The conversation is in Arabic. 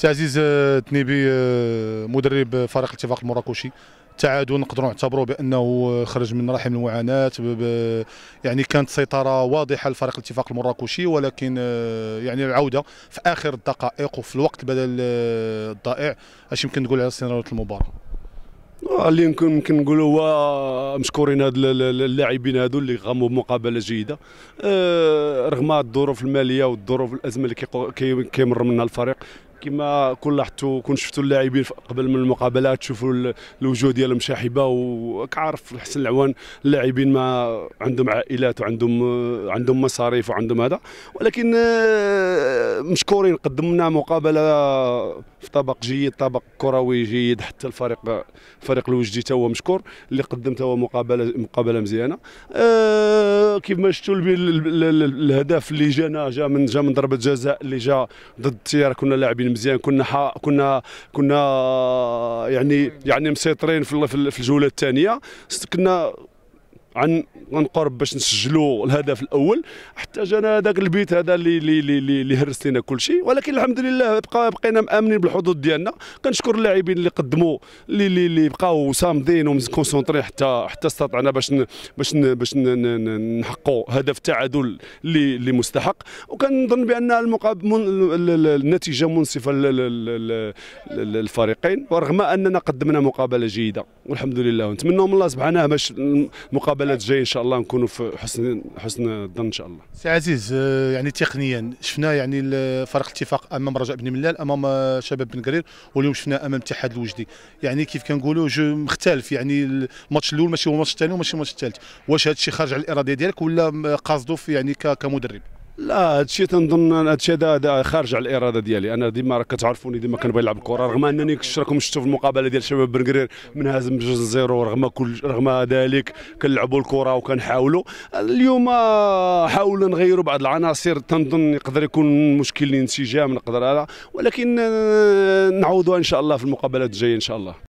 سي عزيز آه، تنيبي آه، مدرب آه، فريق الاتفاق المراكشي التعادل نقدروا نعتبروا بانه خرج من رحم المعاناه يعني كانت سيطره واضحه لفريق الاتفاق المراكشي ولكن يعني العوده في اخر الدقائق وفي الوقت بدل الضائع اش يمكن تقول على سيناريو المباراه اللي يمكن يمكن نقولوا هو مشكورين هاد اللاعبين هادو اللي غاموا بمقابله جيده رغم الظروف الماليه والظروف الازمه اللي كيمر منها الفريق كما كون لاحظتوا كون شفتوا اللاعبين قبل من المقابلات تشوفوا الوجوه ديالهم شاحبه وك عارف حسن العوان اللاعبين ما عندهم عائلات وعندهم عندهم مصاريف وعندهم هذا ولكن آه، مشكورين قدمنا مقابله في طبق جيد طبق كروي جيد حتى الفريق فريق الوجدي تا هو مشكور اللي قدم تا هو مقابله مقابله مزيانه أه كيف ما شفتوا الهدف اللي جانا جا من جا من ضربه جزاء اللي جا ضد التيار كنا لاعبين مزيان كنا حا كنا كنا يعني يعني مسيطرين في الجوله الثانيه كنا عن غنقرب باش نسجلوا الهدف الاول حتى جانا هذاك البيت هذا اللي اللي اللي هرس لنا كل شيء ولكن الحمد لله بقى بقينا مامنين بالحدود ديالنا كنشكر اللاعبين اللي قدموا اللي اللي, اللي بقاو صامدين ومكونسونطري حتى حتى استطعنا باش ن باش ن باش نحققوا هدف تعادل اللي اللي مستحق وكنظن بان المقابل من النتيجه منصفه للفريقين ورغم اننا قدمنا مقابله جيده والحمد لله ونتمنوا من الله سبحانه باش المقابل المقابلات الجايه ان شاء الله نكونوا في حسن حسن الظن ان شاء الله سي عزيز آه، يعني تقنيا شفنا يعني فرق الاتفاق امام رجاء بن ملال امام آه، شباب بن قرير واليوم شفنا امام الاتحاد الوجدي يعني كيف كنقولوا جو مختلف يعني الماتش الاول ماشي هو الماتش الثاني وماشي هو الماتش الثالث واش هذا الشيء خارج على الاراده ديالك ولا آه، قاصدو يعني كمدرب لا هادشي تنظن هادشي هذا خارج على الاراده ديالي انا ديما راك كتعرفوني ديما كنبغي نلعب الكره رغم انني راكم شفتوا في المقابله ديال شباب بن قرير منهزم بجوج زيرو رغم كل رغم ذلك كنلعبوا الكره وكنحاولوا اليوم آه، حاولنا نغيروا بعض العناصر تنظن يقدر يكون مشكل الانسجام نقدر هذا ولكن آه، نعوضوها ان شاء الله في المقابلات الجايه ان شاء الله